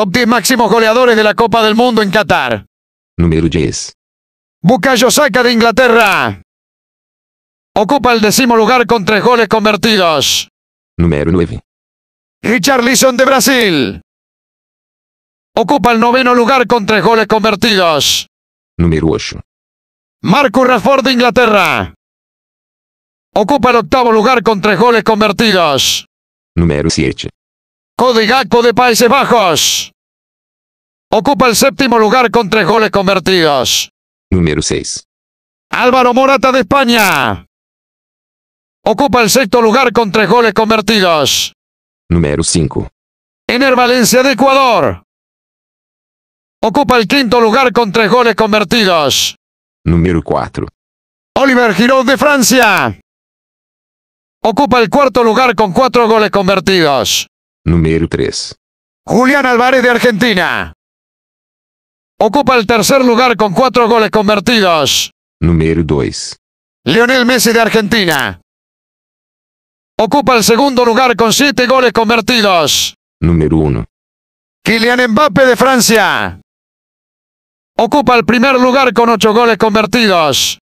Top 10 máximos goleadores de la Copa del Mundo en Qatar. Número 10. Bukayo Saka de Inglaterra. Ocupa el décimo lugar con tres goles convertidos. Número 9. Richard Lisson de Brasil. Ocupa el noveno lugar con tres goles convertidos. Número 8. Marco Rashford de Inglaterra. Ocupa el octavo lugar con tres goles convertidos. Número 7. Cody Gakpo de Países Bajos. Ocupa el séptimo lugar con tres goles convertidos. Número 6. Álvaro Morata de España. Ocupa el sexto lugar con tres goles convertidos. Número 5. Ener Valencia de Ecuador. Ocupa el quinto lugar con tres goles convertidos. Número 4. Oliver Giroud de Francia. Ocupa el cuarto lugar con cuatro goles convertidos. Número 3. Julián Álvarez de Argentina. Ocupa el tercer lugar con cuatro goles convertidos. Número 2. Lionel Messi de Argentina. Ocupa el segundo lugar con siete goles convertidos. Número 1. Kylian Mbappe de Francia. Ocupa el primer lugar con ocho goles convertidos.